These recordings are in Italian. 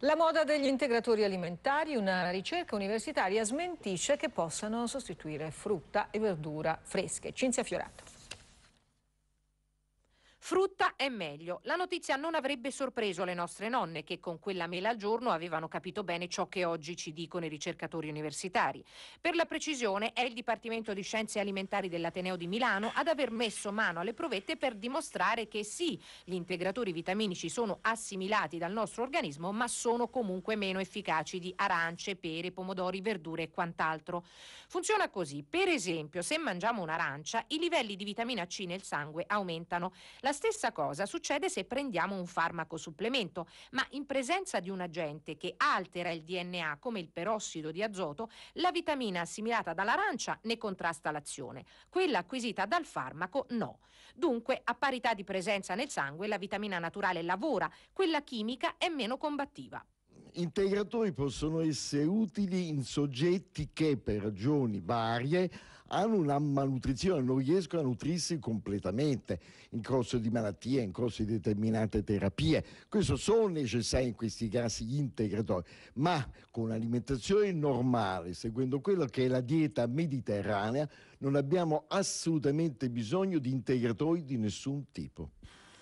La moda degli integratori alimentari, una ricerca universitaria smentisce che possano sostituire frutta e verdura fresche. Cinzia Fiorato. Frutta è meglio. La notizia non avrebbe sorpreso le nostre nonne, che con quella mela al giorno avevano capito bene ciò che oggi ci dicono i ricercatori universitari. Per la precisione, è il Dipartimento di Scienze Alimentari dell'Ateneo di Milano ad aver messo mano alle provette per dimostrare che sì, gli integratori vitaminici sono assimilati dal nostro organismo, ma sono comunque meno efficaci di arance, pere, pomodori, verdure e quant'altro. Funziona così. Per esempio, se mangiamo un'arancia, i livelli di vitamina C nel sangue aumentano. La stessa cosa succede se prendiamo un farmaco supplemento, ma in presenza di un agente che altera il DNA come il perossido di azoto, la vitamina assimilata dall'arancia ne contrasta l'azione, quella acquisita dal farmaco no. Dunque, a parità di presenza nel sangue, la vitamina naturale lavora, quella chimica è meno combattiva integratori possono essere utili in soggetti che per ragioni varie hanno una malnutrizione, non riescono a nutrirsi completamente in corso di malattie, in corso di determinate terapie. Questo sono necessari in questi casi gli integratori, ma con un'alimentazione normale, seguendo quella che è la dieta mediterranea, non abbiamo assolutamente bisogno di integratori di nessun tipo.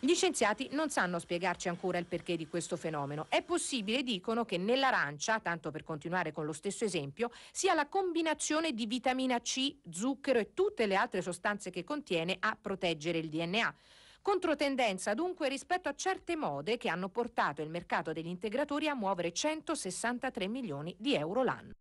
Gli scienziati non sanno spiegarci ancora il perché di questo fenomeno. È possibile, dicono, che nell'arancia, tanto per continuare con lo stesso esempio, sia la combinazione di vitamina C, zucchero e tutte le altre sostanze che contiene a proteggere il DNA. Controtendenza dunque rispetto a certe mode che hanno portato il mercato degli integratori a muovere 163 milioni di euro l'anno.